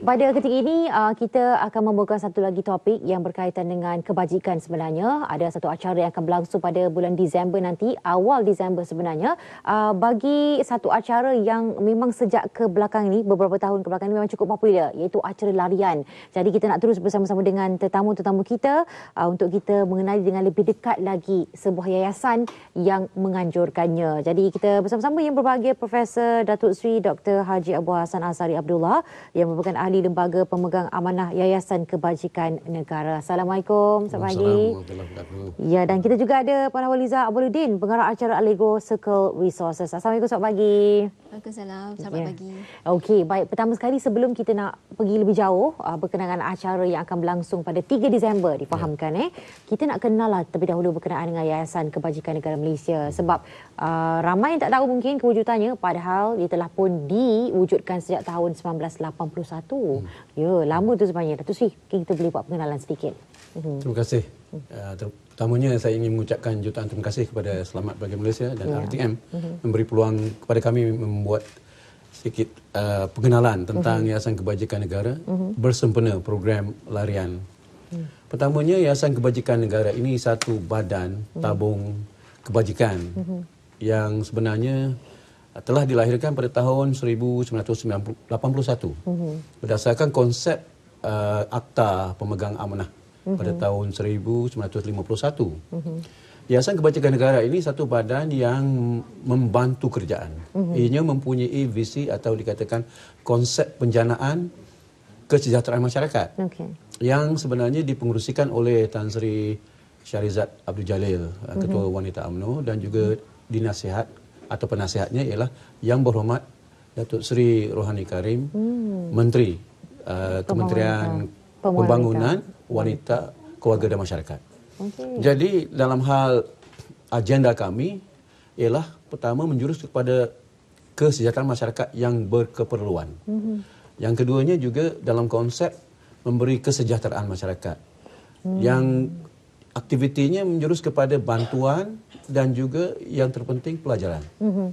Pada ketika ini uh, kita akan membuka satu lagi topik yang berkaitan dengan kebajikan sebenarnya. Ada satu acara yang akan berlangsung pada bulan Disember nanti, awal Disember sebenarnya. Uh, bagi satu acara yang memang sejak ke belakang ini, beberapa tahun ke belakang ini memang cukup popular iaitu acara larian. Jadi kita nak terus bersama-sama dengan tetamu-tetamu kita uh, untuk kita mengenali dengan lebih dekat lagi sebuah yayasan yang menganjurkannya. Jadi kita bersama-sama yang berbahagia Profesor Datuk Sri Dr. Haji Abu Hassan Azari Abdullah yang merupakan dan ahli lembaga pemegang amanah Yayasan Kebajikan Negara. Assalamualaikum, selamat pagi. Ya, dan kita juga ada Puan Awaliza Abuluddin, pengarah acara Allegro Circle Resources. Assalamualaikum, selamat pagi. Waalaikumsalam, selamat ya. pagi. Okey, baik. Pertama sekali sebelum kita nak pergi lebih jauh ah, berkenaan acara yang akan berlangsung pada 3 Disember, difahamkan ya. eh. Kita nak kenallah terlebih dahulu berkenaan dengan Yayasan Kebajikan Negara Malaysia sebab Uh, ramai yang tak tahu mungkin kewujudannya padahal dia telah pun diwujudkan sejak tahun tu. Hmm. Ya, lama tu sebenarnya. Datuk Sri, kita boleh buat pengenalan sedikit. Hmm. Terima kasih. Hmm. Uh, terutamanya saya ingin mengucapkan jutaan terima kasih kepada Selamat Bagi Malaysia dan ya. RTM hmm. memberi peluang kepada kami membuat sedikit uh, pengenalan tentang hmm. Yayasan Kebajikan Negara hmm. bersempena program larian. Hmm. Pertamanya, Yayasan Kebajikan Negara ini satu badan mhm. tabung hmm. kebajikan hmm. yang sebenarnya telah dilahirkan pada tahun 1981 uh -huh. berdasarkan konsep uh, Akta Pemegang Amanah uh -huh. pada mhm. tahun 1951. Mhm. Yayasan uh -huh. Kebajikan Negara ini satu badan yang membantu kerjaan. Uh mhm. -huh. Ianya mempunyai visi atau dikatakan konsep penjanaan kesejahteraan masyarakat okay. yang sebenarnya dipengerusikan oleh Tan Sri Syarizat Abdul Jalil, uh -huh. Ketua Wanita UMNO dan juga dinasihat atau penasihatnya ialah yang berhormat Datuk Seri Rohani Karim, hmm. Menteri uh, Kementerian Pembangunan, Pembangunan Wanita, Keluarga dan Masyarakat. Okay. Jadi dalam hal agenda kami ialah pertama menjurus kepada kesejahteraan masyarakat yang berkeperluan. Hmm. Yang keduanya juga dalam konsep memberi kesejahteraan masyarakat. Hmm. Yang aktivitinya menjurus kepada bantuan dan juga yang terpenting pelajaran. Mm -hmm.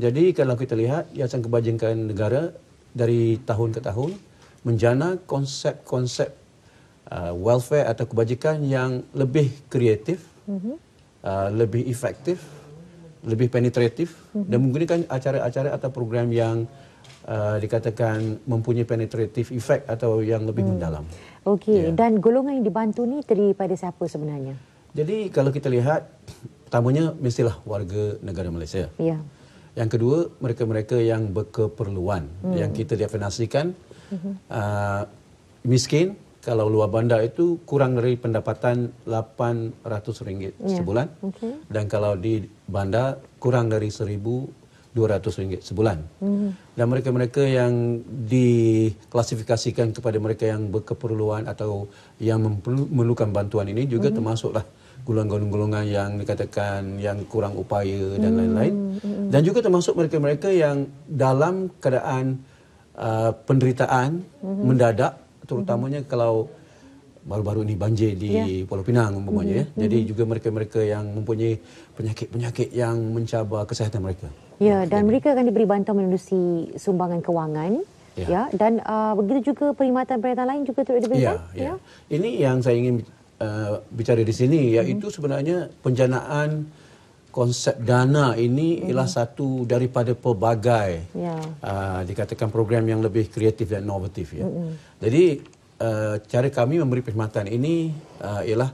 Jadi kalau kita lihat Yayasan Kebajikan Negara dari tahun ke tahun menjana konsep-konsep uh, welfare atau kebajikan yang lebih kreatif, mm -hmm. uh, lebih efektif, lebih penetratif mm -hmm. dan menggunakan acara-acara atau program yang uh, dikatakan mempunyai penetratif efek atau yang lebih mm. mendalam. Okey, yeah. dan golongan yang dibantu ni pada siapa sebenarnya? Jadi kalau kita lihat Pertamanya mestilah warga negara Malaysia. Ya. Yang kedua, mereka-mereka yang berkeperluan hmm. yang kita definasikan hmm. uh, ah, miskin kalau luar bandar itu kurang dari pendapatan RM800 ya. sebulan okay. dan kalau di bandar kurang dari RM1200 sebulan. Hmm. Dan mereka-mereka yang diklasifikasikan kepada mereka yang berkeperluan atau yang memerlukan bantuan ini juga hmm. termasuklah hmm golongan-golongan yang dikatakan yang kurang upaya dan hmm, lain-lain. Hmm. Hmm. Dan juga termasuk mereka-mereka yang dalam keadaan uh, penderitaan hmm. mendadak terutamanya hmm. kalau baru-baru ini banjir di yeah. Pulau Pinang umpamanya mm-hmm. ya. Hmm, Jadi mm-hmm. juga mereka-mereka yang mempunyai penyakit-penyakit yang mencabar kesihatan mereka. Ya, yeah, dan hmm. mereka akan diberi bantuan melalui sumbangan kewangan. Ya, yeah. yeah. dan uh, begitu juga perkhidmatan-perkhidmatan lain juga turut Ya. Yeah, yeah. yeah. Ini yang saya ingin Uh, bicara di sini iaitu hmm. sebenarnya penjanaan konsep dana ini hmm. ialah mhm. satu daripada pelbagai yeah. uh, dikatakan program yang lebih kreatif dan inovatif ya. Hmm. Jadi uh, cara kami memberi perkhidmatan ini uh, ialah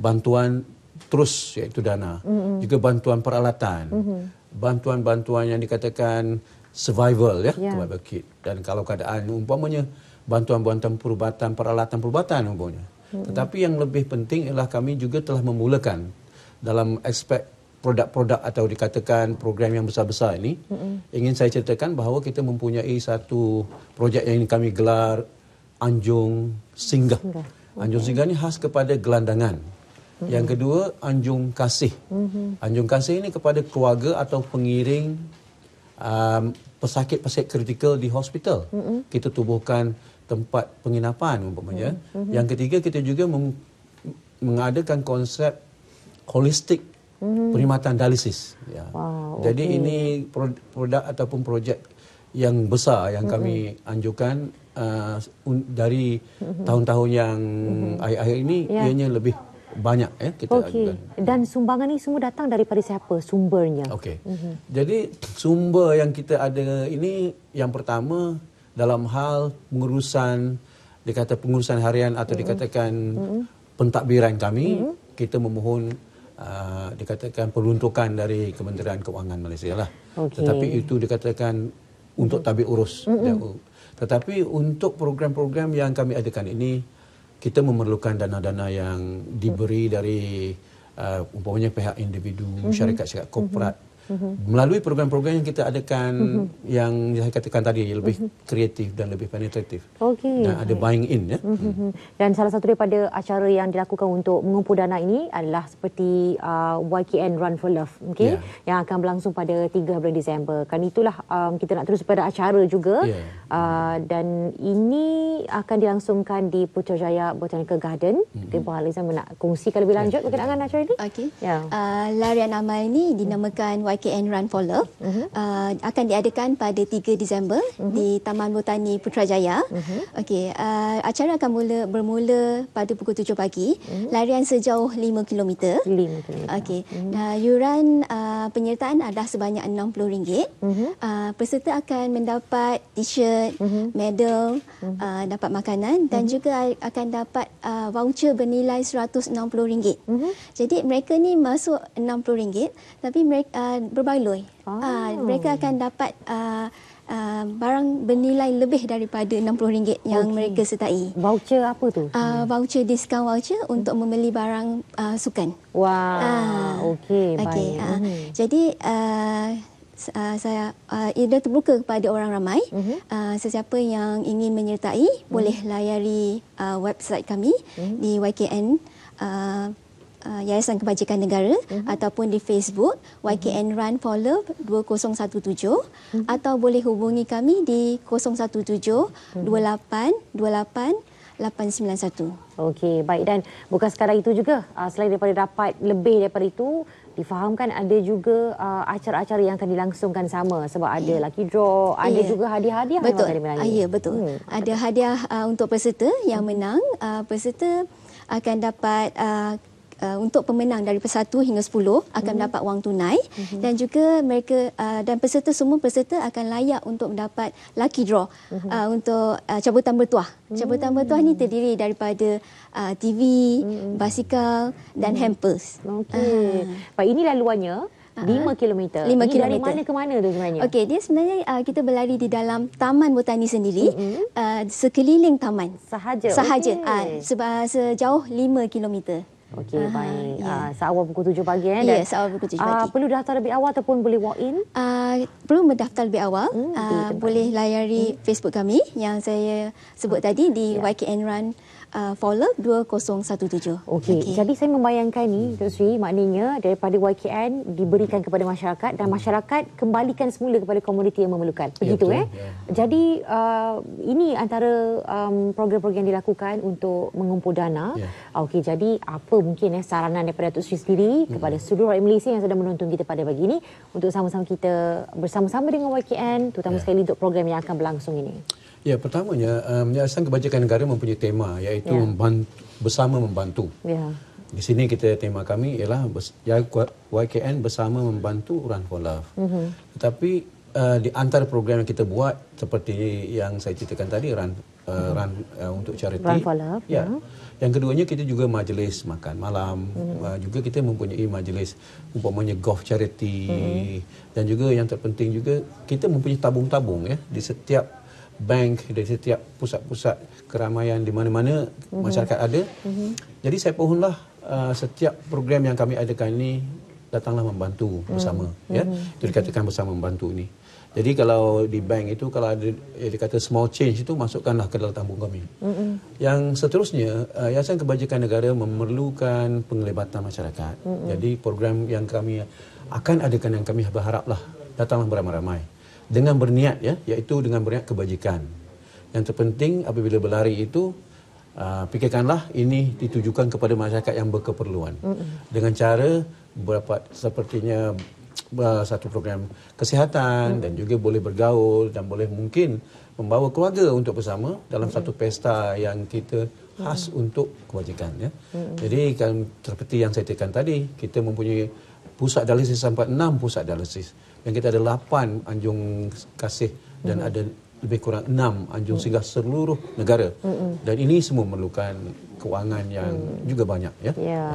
bantuan terus iaitu dana. Hmm. Juga bantuan peralatan. Hmm. Bantuan-bantuan yang dikatakan survival ya, yeah. survival kit dan kalau keadaan umpamanya bantuan-bantuan perubatan peralatan perubatan umpamanya. Tetapi yang lebih penting ialah kami juga telah memulakan dalam aspek produk-produk atau dikatakan program yang besar-besar ini. hmm Ingin saya ceritakan bahawa kita mempunyai satu projek yang kami gelar Anjung Singgah. Singgah. Okay. Anjung Singgah ini khas kepada gelandangan. hmm Yang kedua, Anjung Kasih. hmm Anjung Kasih ini kepada keluarga atau pengiring um, pesakit-pesakit kritikal di hospital. Mm-hmm. Kita tubuhkan tempat penginapan umpamanya. Mm -hmm. Yang ketiga kita juga meng mengadakan konsep holistik mm. perkhidmatan dialisis. Ya. Wow, Jadi ini produk ataupun projek yang besar yang mm -hmm. kami hmm. anjurkan uh, dari hmm. tahun-tahun yang hmm. akhir-akhir mm -hmm. ini yeah. ianya lebih banyak ya kita okay. dan sumbangan ini semua datang daripada siapa sumbernya okey mm -hmm. jadi sumber yang kita ada ini yang pertama dalam hal pengurusan dikata pengurusan harian atau mm. dikatakan mm. pentadbiran kami mm. kita memohon uh, dikatakan peruntukan dari Kementerian Kewangan Malaysia lah okay. tetapi itu dikatakan untuk tabik urus mm. tetapi untuk program-program yang kami adakan ini kita memerlukan dana-dana yang diberi dari uh, umpamanya pihak individu syarikat-syarikat korporat mm. -hmm. melalui program-program yang kita adakan mm -hmm. yang saya katakan tadi lebih mm -hmm. kreatif dan lebih penetratif okay. dan ada buying in ya. Mm -hmm. Mm -hmm. Dan salah satu daripada acara yang dilakukan untuk mengumpul dana ini adalah seperti uh, YKN Run for Love okay? yeah. yang akan berlangsung pada 13 Disember. Kan itulah um, kita nak terus pada acara juga yeah. uh, dan ini akan dilangsungkan di Putrajaya Botanical Garden. Hmm. Mungkin Puan Alizan nak kongsikan lebih ya. lanjut mungkin akan acara ini. Okay. Yeah. Uh, larian amal ini dinamakan YKN KN Run for Love uh-huh. uh, akan diadakan pada 3 Disember uh-huh. di Taman Botani Putrajaya. Uh-huh. Okey, uh, acara akan mula bermula pada pukul 7 pagi. Uh-huh. Larian sejauh 5 km. 5 km. Okey. Uh-huh. Uh, yuran uh, penyertaan adalah sebanyak RM60. Mhm. Uh-huh. Uh, peserta akan mendapat t-shirt, uh-huh. medal, uh-huh. Uh, dapat makanan dan uh-huh. juga akan dapat uh, voucher bernilai RM160. Mhm. Uh-huh. Jadi mereka ni masuk RM60 tapi mereka uh, berbaloi. Ah, oh. Uh, mereka akan dapat uh, Uh, barang bernilai lebih daripada RM60 yang okay. mereka sertai. Voucher apa tu? Uh, voucher diskaun voucher untuk membeli barang uh, sukan. Wah, uh, okey okay, baik. Uh, okay. Mhm. Jadi uh, uh, saya uh, ia dah terbuka kepada orang ramai. Uh-huh. Uh, sesiapa yang ingin menyertai uh-huh. boleh layari uh, website kami uh-huh. di YKN uh, uh, Yayasan Kebajikan Negara mm-hmm. ataupun di Facebook YKN mm-hmm. Run for Love 2017 mm-hmm. atau boleh hubungi kami di 017 mm-hmm. 28 28 Okey, baik dan bukan sekarang itu juga. Uh, selain daripada dapat lebih daripada itu, difahamkan ada juga uh, acara-acara yang akan dilangsungkan sama sebab ada yeah. lucky draw, ada juga hadiah-hadiah betul. yang akan dimenangi. yeah, ya, betul. Hmm. Ada hadiah uh, untuk peserta yang hmm. menang, uh, peserta akan dapat uh, uh, untuk pemenang dari 1 hingga sepuluh akan mm-hmm. mendapat wang tunai mm-hmm. dan juga mereka uh, dan peserta semua peserta akan layak untuk mendapat lucky draw mm-hmm. uh, untuk uh, cabutan bertuah. Cabutan mm-hmm. bertuah ini hmm. terdiri daripada uh, TV, mm-hmm. basikal dan mm-hmm. hampers. Okay, Pak ah. uh. ini laluannya 5 km. 5 Ini km. dari mana ke mana tu sebenarnya? Okey, dia sebenarnya uh, kita berlari di dalam Taman Botani sendiri, mm-hmm. uh, sekeliling taman sahaja. Sahaja okay. uh, ah, sejauh 5 km. Okey, uh, baik. Yeah. Ya. Uh, seawal pukul tujuh pagi. Eh, ya, yeah, seawal pukul tujuh ah, pagi. Uh, perlu daftar lebih awal ataupun boleh walk in? Uh, perlu mendaftar lebih awal. Hmm, uh, boleh layari hmm. Facebook kami yang saya sebut okay. tadi di yeah. YKN Run uh, Follow 2017. Okey, okay. jadi saya membayangkan ni, Tuan Sri, maknanya daripada YKN diberikan kepada masyarakat dan masyarakat kembalikan semula kepada komuniti yang memerlukan. Ya, Begitu, yeah, eh? Yeah. Jadi, uh, ini antara um, program-program yang dilakukan untuk mengumpul dana. Yeah. Okey, jadi apa mungkin eh, saranan daripada Datuk Sri sendiri hmm. kepada seluruh rakyat Malaysia yang sedang menonton kita pada pagi ini untuk sama-sama kita bersama-sama dengan YKN terutama yeah. sekali untuk program yang akan berlangsung ini? Ya, pertamanya, um, Yayasan Kebajikan Negara mempunyai tema iaitu yeah. membantu, bersama membantu. Yeah. Di sini kita tema kami ialah YKN ya, bersama membantu orang for love. Mm-hmm. Tetapi uh, di antara program yang kita buat seperti yang saya ceritakan tadi run uh, hmm. run uh, untuk charity. Run for love. Ya. Yeah. Yang keduanya kita juga majlis makan malam, mm uh, juga kita mempunyai majlis umpamanya golf charity mm dan juga yang terpenting juga kita mempunyai tabung-tabung ya di setiap bank di setiap pusat-pusat keramaian di mana-mana mm masyarakat ada. mm Jadi saya pohonlah Uh, setiap program yang kami adakan ini datanglah membantu bersama mm. ya hmm. itu dikatakan bersama membantu ini jadi kalau di bank itu kalau ada yang dikata small change itu masukkanlah ke dalam tabung kami. Mm-hmm. Yang seterusnya uh, Yayasan Kebajikan Negara memerlukan penglibatan masyarakat. Mm-hmm. Jadi program yang kami akan adakan yang kami berharaplah datanglah beramai-ramai dengan berniat ya iaitu dengan berniat kebajikan. Yang terpenting apabila berlari itu uh, fikirkanlah ini ditujukan kepada masyarakat yang berkeperluan. Mm-hmm. Dengan cara berapa sepertinya uh, satu program kesihatan hmm. dan juga boleh bergaul dan boleh mungkin membawa keluarga untuk bersama dalam hmm. satu pesta yang kita khas hmm. untuk kewajikan ya. Hmm. Jadi kan seperti yang saya tekan tadi, kita mempunyai pusat dialisis sampai enam pusat dialisis dan kita ada lapan anjung kasih dan hmm. ada lebih kurang enam anjung singgah seluruh negara. Hmm. Dan ini semua memerlukan kewangan yang hmm. juga banyak ya. Ya.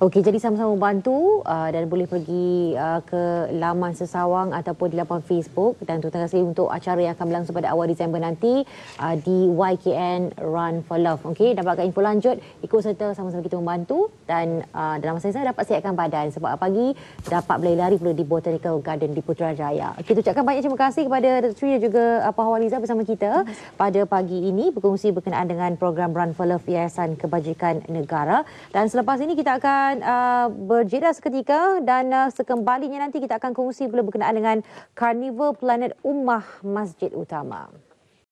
Okey jadi sama-sama bantu uh, dan boleh pergi uh, ke laman Sesawang ataupun di laman Facebook dan terima kasih untuk acara yang akan berlangsung pada awal Disember nanti uh, di YKN Run for Love. Okey dapatkan info lanjut ikut serta sama-sama kita membantu dan uh, dalam masa yang sama dapat sihatkan badan sebab pagi dapat boleh lari perlu di Botanical Garden di Putrajaya. Kita ucapkan banyak terima kasih kepada Dr. Sri dan juga uh, Pak Hawaliza bersama kita pada pagi ini berkongsi berkenaan dengan program Run for Love Yayasan kebajikan negara. Dan selepas ini kita akan uh, berjeda seketika dan uh, sekembalinya nanti kita akan kongsi pula berkenaan dengan Carnival Planet Ummah Masjid Utama.